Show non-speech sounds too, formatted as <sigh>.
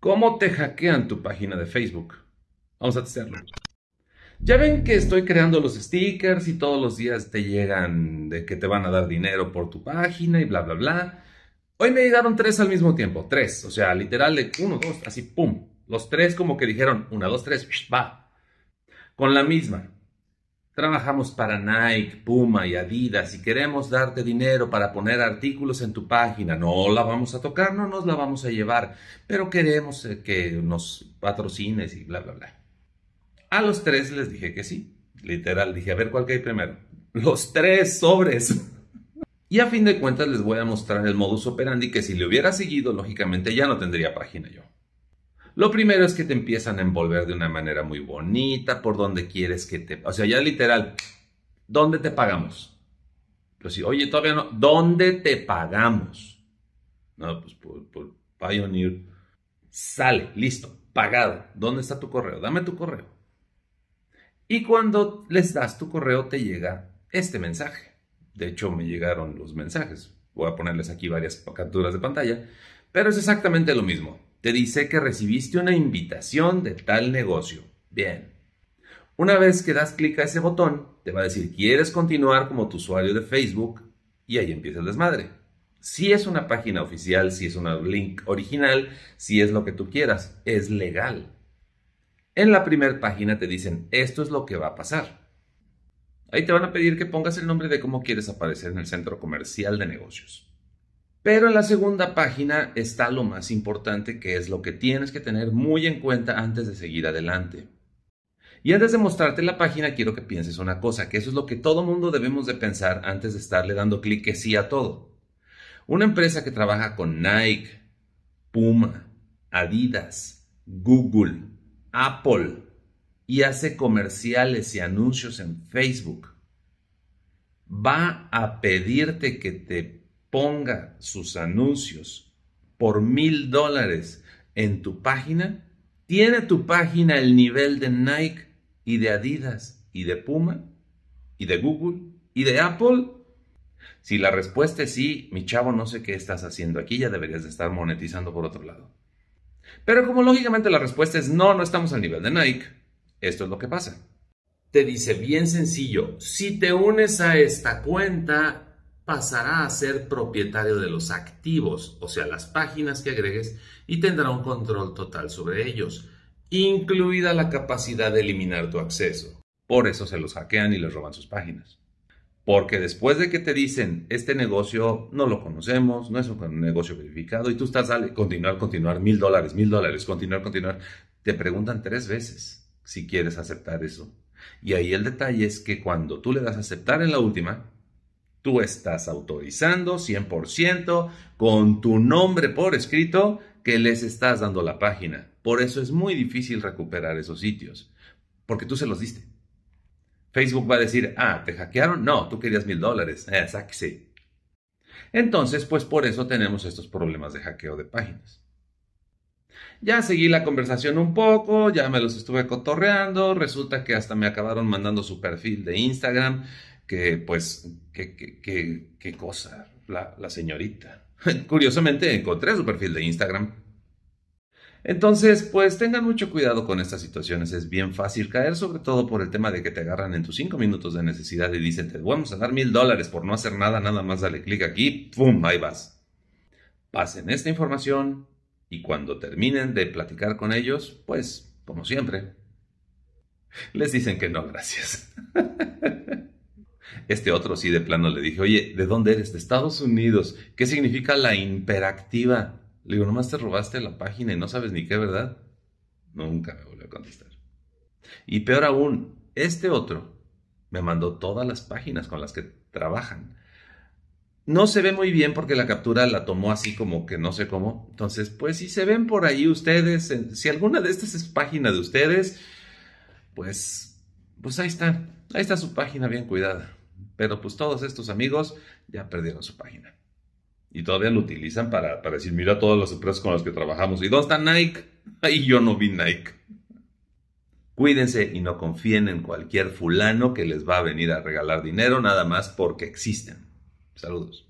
¿Cómo te hackean tu página de Facebook? Vamos a testearlo. Ya ven que estoy creando los stickers y todos los días te llegan de que te van a dar dinero por tu página y bla, bla, bla. Hoy me llegaron tres al mismo tiempo, tres. O sea, literal de uno, dos, así, pum. Los tres como que dijeron, una, dos, tres, va. Con la misma. Trabajamos para Nike, Puma y Adidas y queremos darte dinero para poner artículos en tu página. No la vamos a tocar, no nos la vamos a llevar, pero queremos eh, que nos patrocines y bla, bla, bla. A los tres les dije que sí. Literal, dije, a ver cuál que hay primero. Los tres sobres. <laughs> Y a fin de cuentas les voy a mostrar el modus operandi que si le hubiera seguido, lógicamente ya no tendría página yo. Lo primero es que te empiezan a envolver de una manera muy bonita, por donde quieres que te... O sea, ya literal, ¿dónde te pagamos? Pues sí, oye, todavía no, ¿dónde te pagamos? No, pues por, por Pioneer. Sale, listo, pagado. ¿Dónde está tu correo? Dame tu correo. Y cuando les das tu correo te llega este mensaje. De hecho, me llegaron los mensajes. Voy a ponerles aquí varias capturas de pantalla, pero es exactamente lo mismo te dice que recibiste una invitación de tal negocio. Bien. Una vez que das clic a ese botón, te va a decir, ¿quieres continuar como tu usuario de Facebook? Y ahí empieza el desmadre. Si es una página oficial, si es un link original, si es lo que tú quieras, es legal. En la primera página te dicen, esto es lo que va a pasar. Ahí te van a pedir que pongas el nombre de cómo quieres aparecer en el centro comercial de negocios. Pero en la segunda página está lo más importante, que es lo que tienes que tener muy en cuenta antes de seguir adelante. Y antes de mostrarte la página, quiero que pienses una cosa, que eso es lo que todo mundo debemos de pensar antes de estarle dando clic que sí a todo. Una empresa que trabaja con Nike, Puma, Adidas, Google, Apple y hace comerciales y anuncios en Facebook, va a pedirte que te ponga sus anuncios por mil dólares en tu página, ¿tiene tu página el nivel de Nike y de Adidas y de Puma y de Google y de Apple? Si la respuesta es sí, mi chavo, no sé qué estás haciendo aquí, ya deberías de estar monetizando por otro lado. Pero como lógicamente la respuesta es no, no estamos al nivel de Nike, esto es lo que pasa. Te dice bien sencillo, si te unes a esta cuenta, pasará a ser propietario de los activos, o sea, las páginas que agregues, y tendrá un control total sobre ellos, incluida la capacidad de eliminar tu acceso. Por eso se los hackean y les roban sus páginas. Porque después de que te dicen, este negocio no lo conocemos, no es un negocio verificado, y tú estás a continuar, continuar, mil dólares, mil dólares, continuar, continuar, te preguntan tres veces si quieres aceptar eso. Y ahí el detalle es que cuando tú le das aceptar en la última, Tú estás autorizando 100% con tu nombre por escrito que les estás dando la página. Por eso es muy difícil recuperar esos sitios, porque tú se los diste. Facebook va a decir, ah, ¿te hackearon? No, tú querías mil dólares. Ah, Exacto. Entonces, pues por eso tenemos estos problemas de hackeo de páginas. Ya seguí la conversación un poco, ya me los estuve cotorreando, resulta que hasta me acabaron mandando su perfil de Instagram, que pues, qué que, cosa, la, la señorita. <laughs> Curiosamente encontré su perfil de Instagram. Entonces, pues tengan mucho cuidado con estas situaciones, es bien fácil caer, sobre todo por el tema de que te agarran en tus cinco minutos de necesidad y dicen, te vamos a dar mil dólares por no hacer nada, nada más dale clic aquí, ¡pum! Ahí vas. Pasen esta información y cuando terminen de platicar con ellos, pues, como siempre, les dicen que no, gracias. <laughs> Este otro sí de plano le dije, oye, ¿de dónde eres? De Estados Unidos. ¿Qué significa la imperactiva? Le digo, nomás te robaste la página y no sabes ni qué, ¿verdad? Nunca me volvió a contestar. Y peor aún, este otro me mandó todas las páginas con las que trabajan. No se ve muy bien porque la captura la tomó así como que no sé cómo. Entonces, pues si se ven por ahí ustedes, si alguna de estas es página de ustedes, pues, pues ahí está. Ahí está su página bien cuidada. Pero pues todos estos amigos ya perdieron su página. Y todavía lo utilizan para, decir, mira todas las empresas con las que trabajamos. ¿Y dónde está Nike? Ahí yo no vi Nike. Cuídense y no confíen en cualquier fulano que les va a venir a regalar dinero nada más porque existen. Saludos.